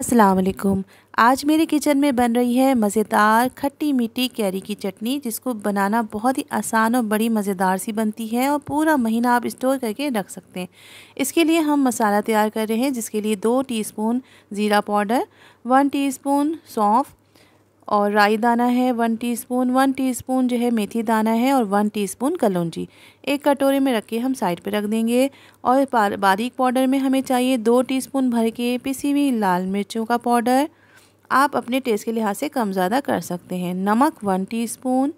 असलकुम आज मेरे किचन में बन रही है मज़ेदार खट्टी मीठी कैरी की चटनी जिसको बनाना बहुत ही आसान और बड़ी मज़ेदार सी बनती है और पूरा महीना आप स्टोर करके रख सकते हैं इसके लिए हम मसाला तैयार कर रहे हैं जिसके लिए दो टीस्पून ज़ीरा पाउडर वन टीस्पून सौंफ और राई दाना है वन टीस्पून वन टी जो है मेथी दाना है और वन टीस्पून कलौजी एक कटोरे में रख के हम साइड पे रख देंगे और बारीक पाउडर में हमें चाहिए दो टीस्पून भर के पिसी हुई लाल मिर्चों का पाउडर आप अपने टेस्ट के लिहाज से कम ज़्यादा कर सकते हैं नमक वन टीस्पून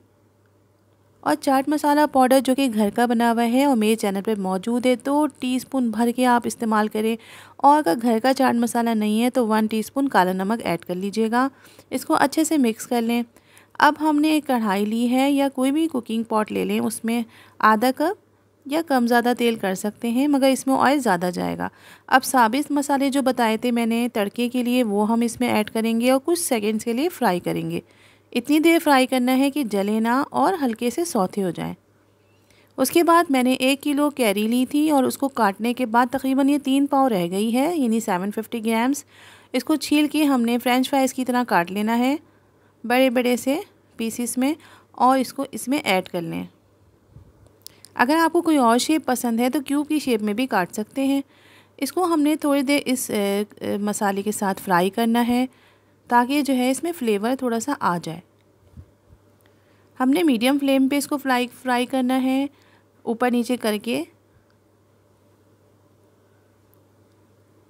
और चाट मसाला पाउडर जो कि घर का बना हुआ है और मेरे चैनल पर मौजूद है तो टीस्पून भर के आप इस्तेमाल करें और अगर घर का चाट मसाला नहीं है तो वन टीस्पून काला नमक ऐड कर लीजिएगा इसको अच्छे से मिक्स कर लें अब हमने एक कढ़ाई ली है या कोई भी कुकिंग पॉट ले लें उसमें आधा कप या कम ज़्यादा तेल कर सकते हैं मगर इसमें ऑयल ज़्यादा जाएगा अब साबित मसाले जो बताए थे मैंने तड़के के लिए वो हम इसमें ऐड करेंगे और कुछ सेकेंड्स के लिए फ्राई करेंगे इतनी देर फ्राई करना है कि जले ना और हल्के से सौते हो जाएं। उसके बाद मैंने एक किलो कैरी ली थी और उसको काटने के बाद तकरीबन ये तीन पाव रह गई है यानी सेवन फिफ्टी ग्राम्स इसको छील के हमने फ़्रेंच फ्राइज़ की तरह काट लेना है बड़े बड़े से पीसीस में और इसको इसमें ऐड कर लें अगर आपको कोई और शेप पसंद है तो क्यूब की शेप में भी काट सकते हैं इसको हमने थोड़ी देर इस ए, ए, मसाले के साथ फ्राई करना है ताकि जो है इसमें फ्लेवर थोड़ा सा आ जाए हमने मीडियम फ्लेम पे इसको फ्राई फ्राई करना है ऊपर नीचे करके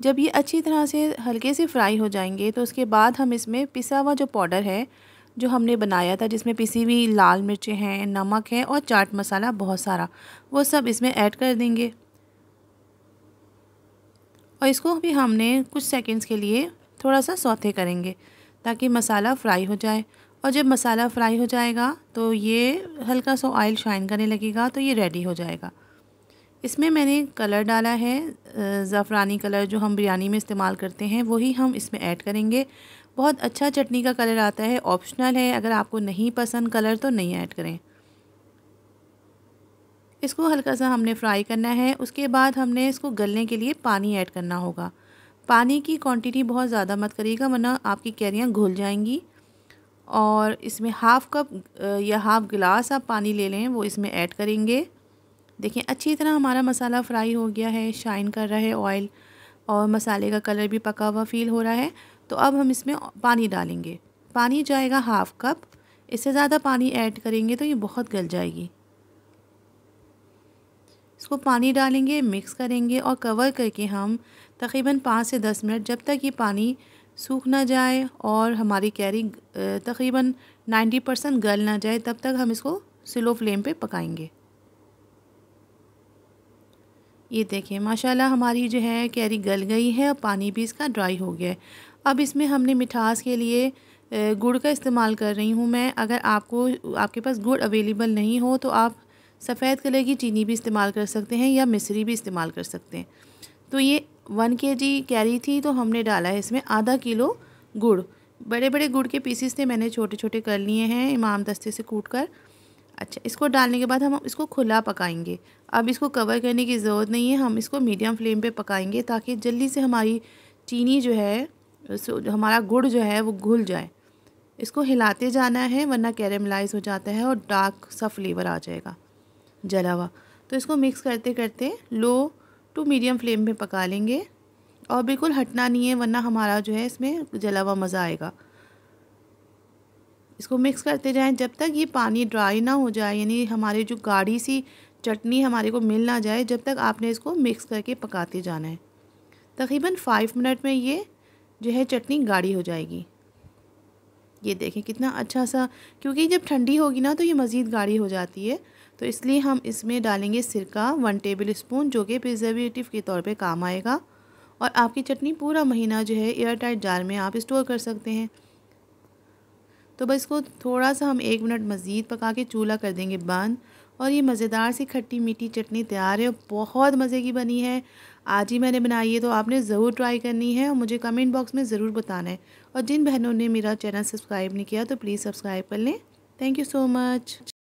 जब ये अच्छी तरह से हल्के से फ्राई हो जाएंगे तो उसके बाद हम इसमें पिसा हुआ जो पाउडर है जो हमने बनाया था जिसमें पिसी हुई लाल मिर्चें हैं नमक है और चाट मसाला बहुत सारा वो सब इसमें ऐड कर देंगे और इसको भी हमने कुछ सेकंड्स के लिए थोड़ा सा सौते करेंगे ताकि मसाला फ्राई हो जाए और जब मसाला फ्राई हो जाएगा तो ये हल्का सा ऑयल शाइन करने लगेगा तो ये रेडी हो जाएगा इसमें मैंने कलर डाला है ज़फ़रानी कलर जो हम बिरयानी में इस्तेमाल करते हैं वही हम इसमें ऐड करेंगे बहुत अच्छा चटनी का कलर आता है ऑप्शनल है अगर आपको नहीं पसंद कलर तो नहीं ऐड करें इसको हल्का सा हमने फ्राई करना है उसके बाद हमने इसको गलने के लिए पानी ऐड करना होगा पानी की क्वांटिटी बहुत ज़्यादा मत करिएगा वरना आपकी कैरियाँ घुल जाएंगी और इसमें हाफ़ कप या हाफ़ गिलास आप पानी ले लें वो इसमें ऐड करेंगे देखिए अच्छी तरह हमारा मसाला फ्राई हो गया है शाइन कर रहा है ऑयल और मसाले का कलर भी पका हुआ फील हो रहा है तो अब हम इसमें पानी डालेंगे पानी जाएगा हाफ़ कप इससे ज़्यादा पानी ऐड करेंगे तो ये बहुत गल जाएगी इसको पानी डालेंगे मिक्स करेंगे और कवर करके हम तकरीबन पाँच से दस मिनट जब तक ये पानी सूख ना जाए और हमारी कैरी तकरीबन नाइन्टी परसेंट गल ना जाए तब तक हम इसको स्लो फ्लेम पे पकाएंगे ये देखें माशाल्लाह हमारी जो है कैरी गल गई है और पानी भी इसका ड्राई हो गया है अब इसमें हमने मिठास के लिए गुड़ का इस्तेमाल कर रही हूँ मैं अगर आपको आपके पास गुड़ अवेलेबल नहीं हो तो आप सफ़ेद कलर की चीनी भी इस्तेमाल कर सकते हैं या मिसरी भी इस्तेमाल कर सकते हैं तो ये वन के जी कैरी थी तो हमने डाला है इसमें आधा किलो गुड़ बड़े बड़े गुड़ के पीसीस थे मैंने छोटे छोटे कर लिए हैं इमाम दस्ते से कूट कर अच्छा इसको डालने के बाद हम इसको खुला पकाएंगे अब इसको कवर करने की ज़रूरत नहीं है हम इसको मीडियम फ्लेम पे पकाएंगे ताकि जल्दी से हमारी चीनी जो है हमारा गुड़ जो है वो घुल जाए इसको हिलाते जाना है वरना कैरेमलाइज हो जाता है और डार्क सा फ्लेवर आ जाएगा जला हुआ तो इसको मिक्स करते करते लो टू मीडियम फ्लेम में पका लेंगे और बिल्कुल हटना नहीं है वरना हमारा जो है इसमें जला हुआ मज़ा आएगा इसको मिक्स करते जाएं जब तक ये पानी ड्राई ना हो जाए यानी हमारी जो गाढ़ी सी चटनी हमारे को मिल ना जाए जब तक आपने इसको मिक्स करके पकाते जाना है तकरीबन फाइव मिनट में ये जो है चटनी गाढ़ी हो जाएगी ये देखें कितना अच्छा सा क्योंकि जब ठंडी होगी ना तो ये मज़ीद गाढ़ी हो जाती है तो इसलिए हम इसमें डालेंगे सिरका वन टेबल स्पून जो कि प्रिजर्वेटिव के तौर पे काम आएगा और आपकी चटनी पूरा महीना जो है एयर टाइट जार में आप स्टोर कर सकते हैं तो बस इसको थोड़ा सा हम एक मिनट मज़ीद पका के चूल्हा कर देंगे बंद और ये मज़ेदार सी खट्टी मीठी चटनी तैयार है बहुत मज़े की बनी है आज ही मैंने बनाई है तो आपने ज़रूर ट्राई करनी है और मुझे कमेंट बॉक्स में ज़रूर बताना है और जिन बहनों ने मेरा चैनल सब्सक्राइब नहीं किया तो प्लीज़ सब्सक्राइब कर लें थैंक यू सो मच